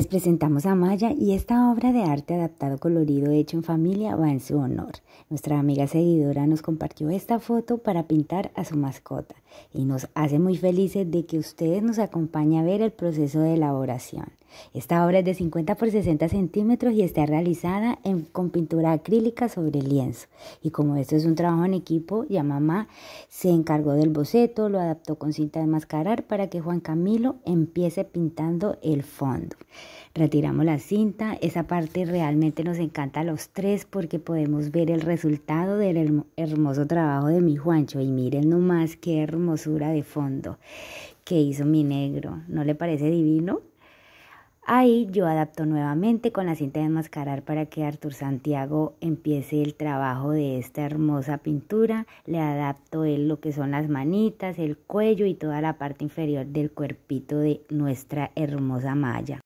Les presentamos a Maya y esta obra de arte adaptado colorido hecho en familia va en su honor. Nuestra amiga seguidora nos compartió esta foto para pintar a su mascota y nos hace muy felices de que ustedes nos acompañen a ver el proceso de elaboración. Esta obra es de 50 por 60 centímetros y está realizada con pintura acrílica sobre lienzo. Y como esto es un trabajo en equipo, ya mamá se encargó del boceto, lo adaptó con cinta de mascarar para que Juan Camilo empiece pintando el fondo. Retiramos la cinta, esa parte realmente nos encanta a los tres porque podemos ver el resultado del hermoso trabajo de mi Juancho. Y miren nomás qué hermosura de fondo que hizo mi negro. ¿No le parece divino? Ahí yo adapto nuevamente con la cinta de enmascarar para que Artur Santiago empiece el trabajo de esta hermosa pintura. Le adapto él lo que son las manitas, el cuello y toda la parte inferior del cuerpito de nuestra hermosa malla.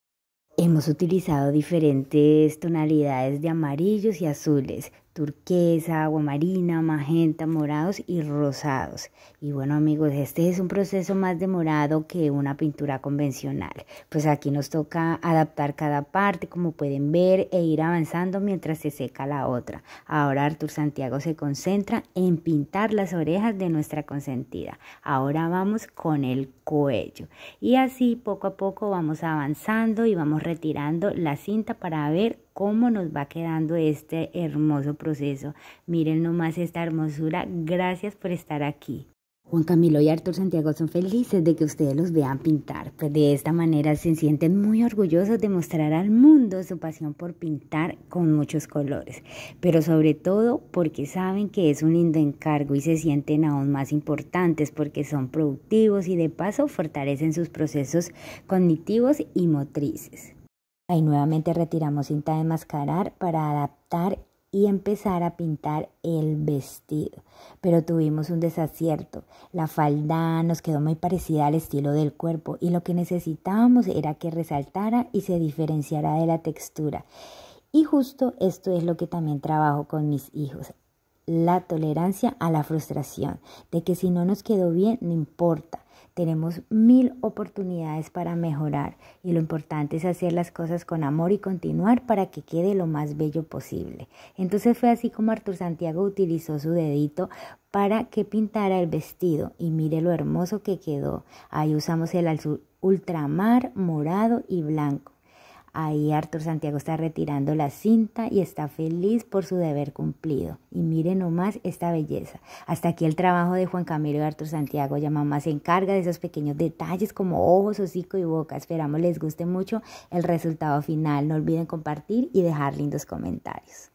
Hemos utilizado diferentes tonalidades de amarillos y azules turquesa, agua marina, magenta, morados y rosados. Y bueno amigos, este es un proceso más demorado que una pintura convencional. Pues aquí nos toca adaptar cada parte, como pueden ver, e ir avanzando mientras se seca la otra. Ahora Artur Santiago se concentra en pintar las orejas de nuestra consentida. Ahora vamos con el cuello. Y así poco a poco vamos avanzando y vamos retirando la cinta para ver cómo nos va quedando este hermoso proceso. Miren nomás esta hermosura. Gracias por estar aquí. Juan Camilo y Artur Santiago son felices de que ustedes los vean pintar, pues de esta manera se sienten muy orgullosos de mostrar al mundo su pasión por pintar con muchos colores, pero sobre todo porque saben que es un lindo encargo y se sienten aún más importantes porque son productivos y de paso fortalecen sus procesos cognitivos y motrices. Ahí nuevamente retiramos cinta de mascarar para adaptar y empezar a pintar el vestido. Pero tuvimos un desacierto. La falda nos quedó muy parecida al estilo del cuerpo y lo que necesitábamos era que resaltara y se diferenciara de la textura. Y justo esto es lo que también trabajo con mis hijos la tolerancia a la frustración, de que si no nos quedó bien, no importa. Tenemos mil oportunidades para mejorar y lo importante es hacer las cosas con amor y continuar para que quede lo más bello posible. Entonces fue así como Artur Santiago utilizó su dedito para que pintara el vestido y mire lo hermoso que quedó. Ahí usamos el azul ultramar, morado y blanco. Ahí Arthur Santiago está retirando la cinta y está feliz por su deber cumplido. Y miren nomás esta belleza. Hasta aquí el trabajo de Juan Camilo y Arthur Santiago. Ya mamá se encarga de esos pequeños detalles como ojos, hocico y boca. Esperamos les guste mucho el resultado final. No olviden compartir y dejar lindos comentarios.